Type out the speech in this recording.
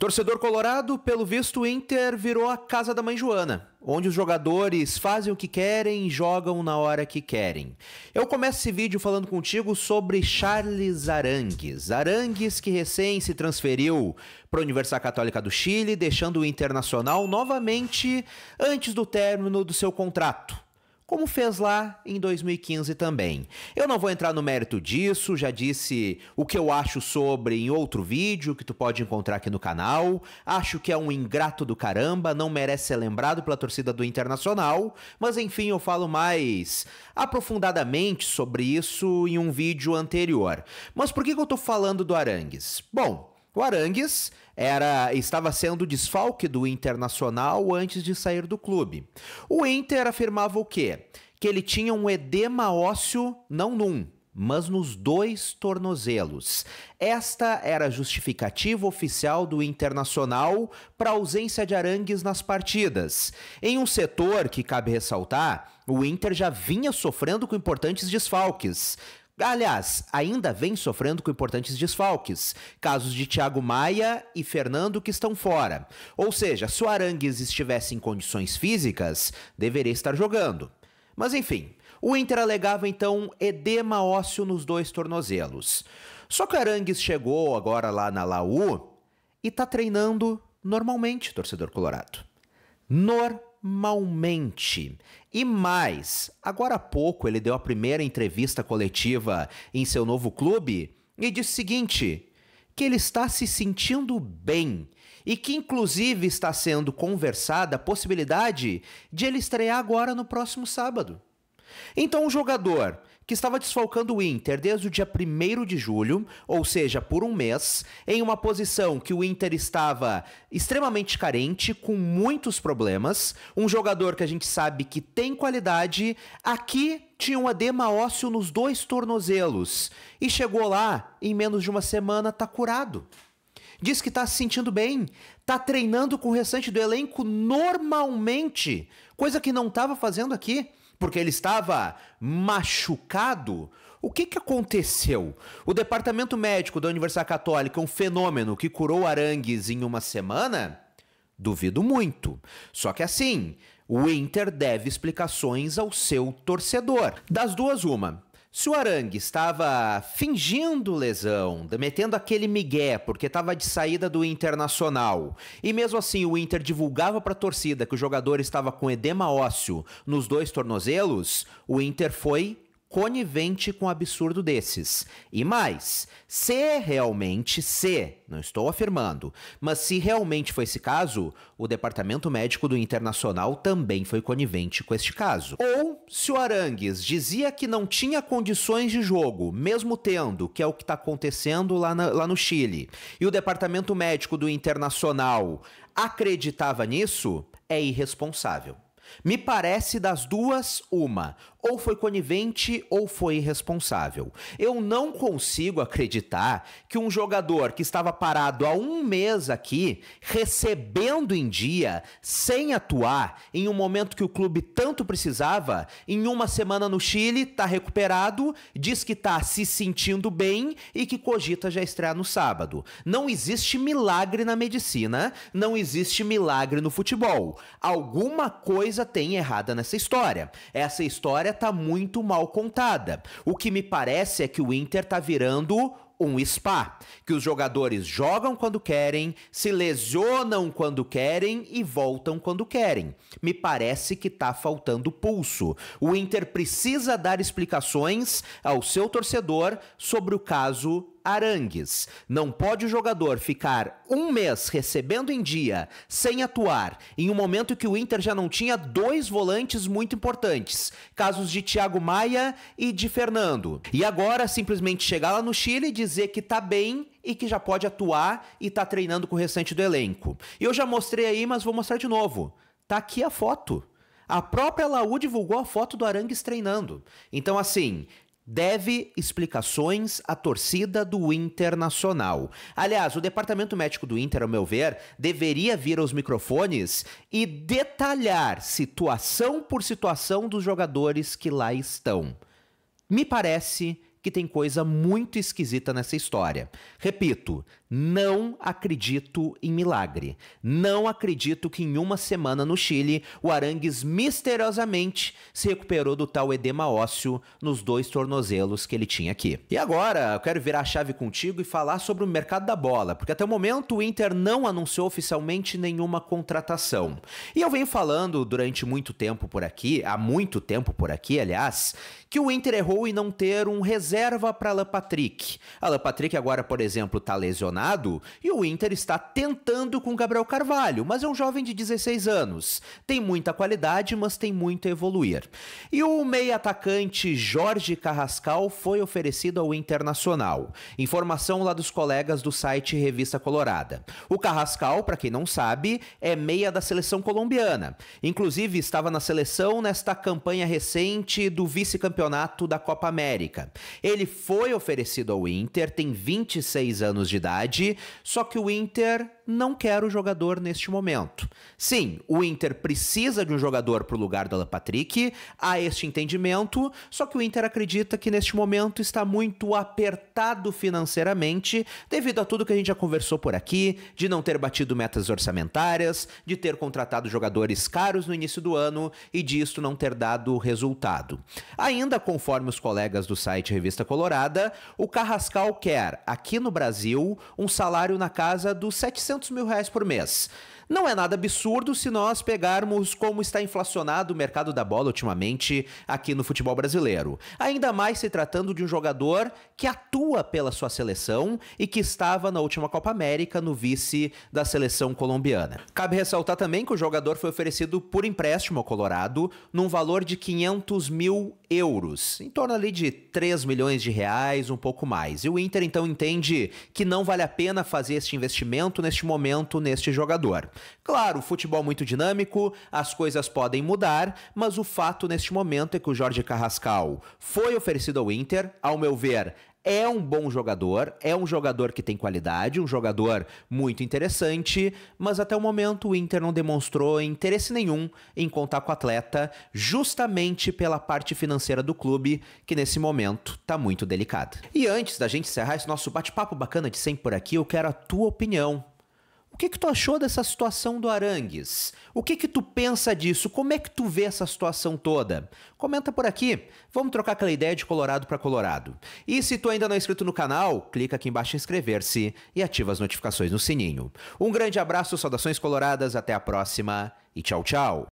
Torcedor colorado, pelo visto, o Inter virou a casa da mãe Joana, onde os jogadores fazem o que querem e jogam na hora que querem. Eu começo esse vídeo falando contigo sobre Charles Arangues. Arangues que recém se transferiu para a Universidade Católica do Chile, deixando o Internacional novamente antes do término do seu contrato como fez lá em 2015 também. Eu não vou entrar no mérito disso, já disse o que eu acho sobre em outro vídeo que tu pode encontrar aqui no canal. Acho que é um ingrato do caramba, não merece ser lembrado pela torcida do Internacional, mas enfim, eu falo mais aprofundadamente sobre isso em um vídeo anterior. Mas por que, que eu tô falando do Arangues? Bom, o Arangues era, estava sendo desfalque do Internacional antes de sair do clube. O Inter afirmava o quê? Que ele tinha um edema ósseo, não num, mas nos dois tornozelos. Esta era a justificativa oficial do Internacional para a ausência de Arangues nas partidas. Em um setor que cabe ressaltar, o Inter já vinha sofrendo com importantes desfalques. Aliás, ainda vem sofrendo com importantes desfalques, casos de Thiago Maia e Fernando que estão fora. Ou seja, se o Arangues estivesse em condições físicas, deveria estar jogando. Mas enfim, o Inter alegava então edema ósseo nos dois tornozelos. Só que o Arangues chegou agora lá na Laú e tá treinando normalmente, torcedor colorado. Normalmente malmente E mais, agora há pouco ele deu a primeira entrevista coletiva em seu novo clube e disse o seguinte: que ele está se sentindo bem e que inclusive está sendo conversada a possibilidade de ele estrear agora no próximo sábado. Então, o jogador que estava desfalcando o Inter desde o dia 1 de julho, ou seja, por um mês, em uma posição que o Inter estava extremamente carente, com muitos problemas. Um jogador que a gente sabe que tem qualidade, aqui tinha um edema ósseo nos dois tornozelos e chegou lá em menos de uma semana tá curado. Diz que tá se sentindo bem, tá treinando com o restante do elenco normalmente, coisa que não tava fazendo aqui porque ele estava machucado. O que, que aconteceu? O departamento médico da Universidade Católica, um fenômeno que curou Arangues em uma semana? Duvido muito. Só que assim, o Inter deve explicações ao seu torcedor. Das duas, uma. Se o Arangue estava fingindo lesão, metendo aquele migué porque estava de saída do Internacional, e mesmo assim o Inter divulgava para a torcida que o jogador estava com edema ósseo nos dois tornozelos, o Inter foi conivente com um absurdo desses. E mais, se é realmente, se, não estou afirmando, mas se realmente foi esse caso, o departamento médico do Internacional também foi conivente com este caso. Ou se o Arangues dizia que não tinha condições de jogo, mesmo tendo, que é o que está acontecendo lá, na, lá no Chile, e o departamento médico do Internacional acreditava nisso, é irresponsável. Me parece das duas, uma ou foi conivente ou foi irresponsável. Eu não consigo acreditar que um jogador que estava parado há um mês aqui, recebendo em dia, sem atuar, em um momento que o clube tanto precisava, em uma semana no Chile, está recuperado, diz que está se sentindo bem e que cogita já estrear no sábado. Não existe milagre na medicina, não existe milagre no futebol. Alguma coisa tem errada nessa história. Essa história história tá muito mal contada. O que me parece é que o Inter tá virando um spa, que os jogadores jogam quando querem, se lesionam quando querem e voltam quando querem. Me parece que tá faltando pulso. O Inter precisa dar explicações ao seu torcedor sobre o caso Arangues. Não pode o jogador ficar um mês recebendo em dia, sem atuar, em um momento que o Inter já não tinha dois volantes muito importantes, casos de Thiago Maia e de Fernando. E agora simplesmente chegar lá no Chile e dizer que tá bem e que já pode atuar e tá treinando com o restante do elenco. Eu já mostrei aí, mas vou mostrar de novo. Tá aqui a foto. A própria Laú divulgou a foto do Arangues treinando. Então, assim, deve explicações à torcida do Internacional. Aliás, o departamento médico do Inter, ao meu ver, deveria vir aos microfones e detalhar situação por situação dos jogadores que lá estão. Me parece que tem coisa muito esquisita nessa história. Repito, não acredito em milagre. Não acredito que em uma semana no Chile o Arangues misteriosamente se recuperou do tal edema ósseo nos dois tornozelos que ele tinha aqui. E agora, eu quero virar a chave contigo e falar sobre o mercado da bola, porque até o momento o Inter não anunciou oficialmente nenhuma contratação. E eu venho falando durante muito tempo por aqui, há muito tempo por aqui, aliás, que o Inter errou em não ter um reserva reserva para Alan Patrick. Alan Patrick agora, por exemplo, está lesionado e o Inter está tentando com Gabriel Carvalho, mas é um jovem de 16 anos. Tem muita qualidade, mas tem muito a evoluir. E o meio atacante Jorge Carrascal foi oferecido ao Internacional. Informação lá dos colegas do site Revista Colorada. O Carrascal, para quem não sabe, é meia da seleção colombiana. Inclusive estava na seleção nesta campanha recente do vice-campeonato da Copa América. Ele foi oferecido ao Inter, tem 26 anos de idade, só que o Inter não quer o jogador neste momento. Sim, o Inter precisa de um jogador para o lugar do Alan Patrick, há este entendimento, só que o Inter acredita que neste momento está muito apertado financeiramente, devido a tudo que a gente já conversou por aqui, de não ter batido metas orçamentárias, de ter contratado jogadores caros no início do ano e disto não ter dado resultado. Ainda conforme os colegas do site Revista Revista Colorada, o Carrascal quer, aqui no Brasil, um salário na casa dos 700 mil reais por mês. Não é nada absurdo se nós pegarmos como está inflacionado o mercado da bola ultimamente aqui no futebol brasileiro. Ainda mais se tratando de um jogador que atua pela sua seleção e que estava na última Copa América no vice da seleção colombiana. Cabe ressaltar também que o jogador foi oferecido por empréstimo ao Colorado num valor de 500 mil euros, em torno ali de 3 milhões de reais, um pouco mais. E o Inter então entende que não vale a pena fazer este investimento neste momento neste jogador. Claro, o futebol é muito dinâmico, as coisas podem mudar, mas o fato neste momento é que o Jorge Carrascal foi oferecido ao Inter, ao meu ver, é um bom jogador, é um jogador que tem qualidade, um jogador muito interessante, mas até o momento o Inter não demonstrou interesse nenhum em contar com o atleta, justamente pela parte financeira do clube, que nesse momento está muito delicada. E antes da gente encerrar esse nosso bate-papo bacana de sempre por aqui, eu quero a tua opinião que que tu achou dessa situação do Arangues? O que que tu pensa disso? Como é que tu vê essa situação toda? Comenta por aqui. Vamos trocar aquela ideia de Colorado para Colorado. E se tu ainda não é inscrito no canal, clica aqui embaixo em inscrever-se e ativa as notificações no sininho. Um grande abraço, saudações coloradas, até a próxima e tchau, tchau.